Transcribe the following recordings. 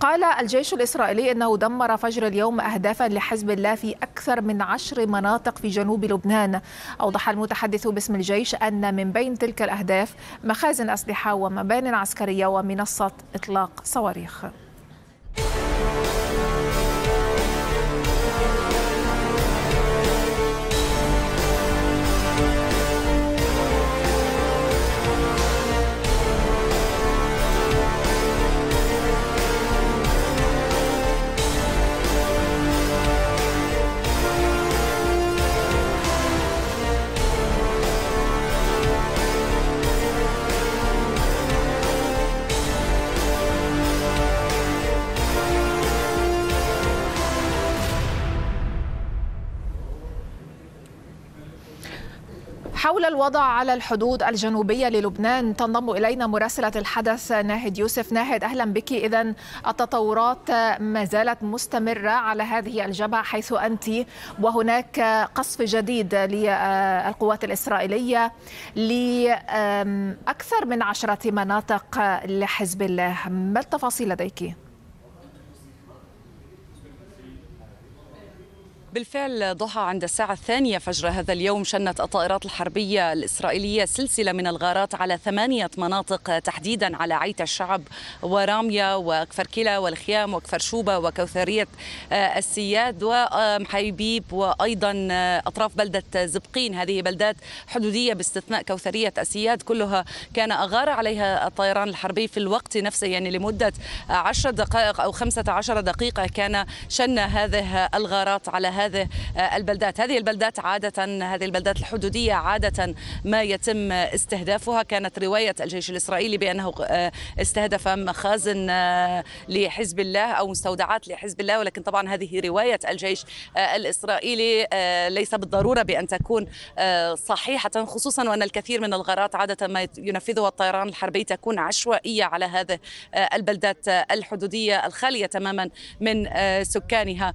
قال الجيش الإسرائيلي أنه دمر فجر اليوم أهدافا لحزب الله في أكثر من عشر مناطق في جنوب لبنان أوضح المتحدث باسم الجيش أن من بين تلك الأهداف مخازن أسلحة ومبان عسكرية ومنصة إطلاق صواريخ حول الوضع على الحدود الجنوبية للبنان تنضم إلينا مراسلة الحدث ناهد يوسف ناهد أهلا بك إذا التطورات ما زالت مستمرة على هذه الجبهة حيث أنت وهناك قصف جديد للقوات الإسرائيلية لأكثر من عشرة مناطق لحزب الله ما التفاصيل لديك؟ بالفعل ضحى عند الساعة الثانية فجر هذا اليوم شنت الطائرات الحربية الإسرائيلية سلسلة من الغارات على ثمانية مناطق تحديدا على عيت الشعب ورامية وكفركلة والخيام وكفر شوبة وكوثرية آه، السياد ومحيبيب وأيضا آه، أطراف بلدة زبقين هذه بلدات حدودية باستثناء كوثرية السياد كلها كان أغار عليها الطيران الحربي في الوقت نفسه يعني لمدة 10 دقائق أو 15 دقيقة كان شن هذه الغارات على هذه آه، البلدات هذه البلدات عادة هذه البلدات الحدودية عادة ما يتم استهدافها كانت رواية الجيش الإسرائيلي بأنه آه، استهدف مخازن آه، لحزب الله أو مستودعات لحزب الله ولكن طبعا هذه رواية الجيش الإسرائيلي ليس بالضرورة بأن تكون صحيحة خصوصا وأن الكثير من الغارات عادة ما ينفذها الطيران الحربي تكون عشوائية على هذه البلدات الحدودية الخالية تماما من سكانها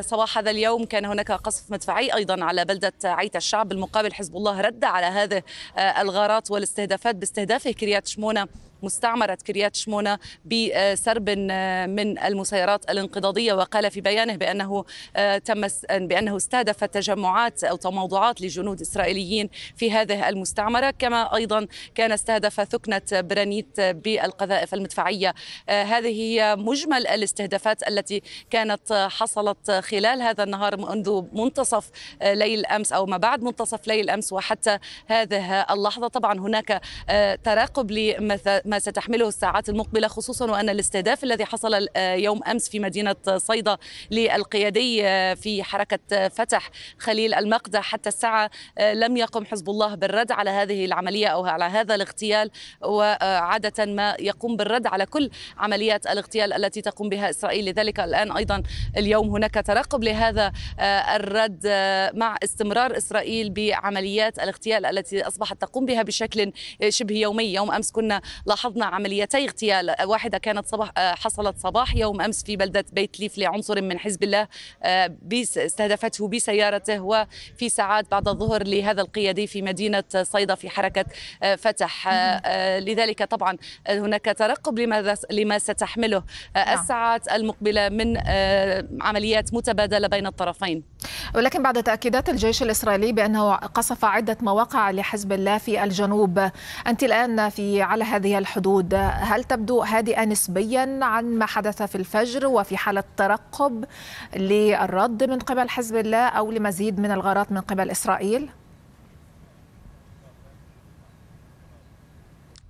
صباح هذا اليوم اليوم كان هناك قصف مدفعي أيضا على بلدة عيت الشعب بالمقابل حزب الله رد على هذه آه، الغارات والاستهدافات باستهدافه كريات شمونة مستعمرة كريات شمونة بسرب آه، من المسيرات الانقضاضية وقال في بيانه بأنه آه، تم بأنه استهدف تجمعات أو تموضعات لجنود إسرائيليين في هذه المستعمرة كما أيضا كان استهدف ثكنة برانيت بالقذائف المدفعية آه، هذه هي مجمل الاستهدافات التي كانت حصلت خلال هذا النهار منذ منتصف ليل أمس أو ما بعد منتصف ليل أمس وحتى هذه اللحظة طبعا هناك تراقب لما ستحمله الساعات المقبله خصوصا وان الاستهداف الذي حصل آه، يوم امس في مدينه صيدا للقيادي آه، في حركه فتح خليل المقدة حتى الساعه آه، لم يقم حزب الله بالرد على هذه العمليه او على هذا الاغتيال وعاده ما يقوم بالرد على كل عمليات الاغتيال التي تقوم بها اسرائيل لذلك الان ايضا اليوم هناك ترقب لهذا الرد مع استمرار اسرائيل بعمليات الاغتيال التي اصبحت تقوم بها بشكل شبه يومي يوم امس كنا لاحظنا لاحظنا عمليتي اغتيال واحدة كانت صباح آه، حصلت صباح يوم أمس في بلدة بيت ليف لعنصر من حزب الله آه، استهدفته بسيارته وفي ساعات بعد الظهر لهذا القيادي في مدينة صيدا في حركة آه، فتح لذلك طبعا هناك ترقب لماذا لما ستحمله نعم. الساعات المقبلة من عمليات متبادلة بين الطرفين ولكن بعد تأكيدات الجيش الإسرائيلي بأنه قصف عدة مواقع لحزب الله في الجنوب أنت الآن في على هذه الحدود هل تبدو هادئة نسبيا عن ما حدث في الفجر وفي حالة ترقب للرد من قبل حزب الله أو لمزيد من الغارات من قبل إسرائيل؟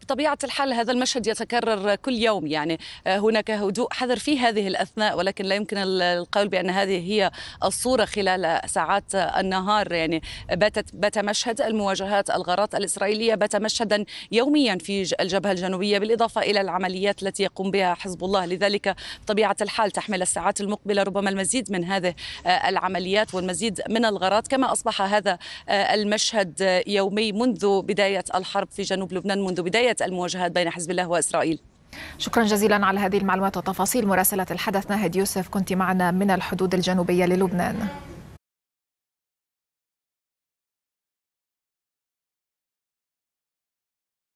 بطبيعة الحال هذا المشهد يتكرر كل يوم يعني آه، هناك هدوء حذر في هذه الأثناء ولكن لا يمكن القول بأن هذه هي الصورة خلال ساعات النهار يعني باتت بات مشهد المواجهات الغارات الإسرائيلية بات مشهدا يوميا في الجبهة الجنوبية بالإضافة إلى العمليات التي يقوم بها حزب الله لذلك بطبيعة الحال تحمل الساعات المقبلة ربما المزيد من هذه آه، العمليات والمزيد من الغارات كما أصبح هذا آه، المشهد يومي منذ بداية الحرب في جنوب لبنان منذ بداية بداية المواجهات بين حزب الله وإسرائيل شكرا جزيلا على هذه المعلومات وتفاصيل مراسلة الحدث ناهد يوسف كنت معنا من الحدود الجنوبية للبنان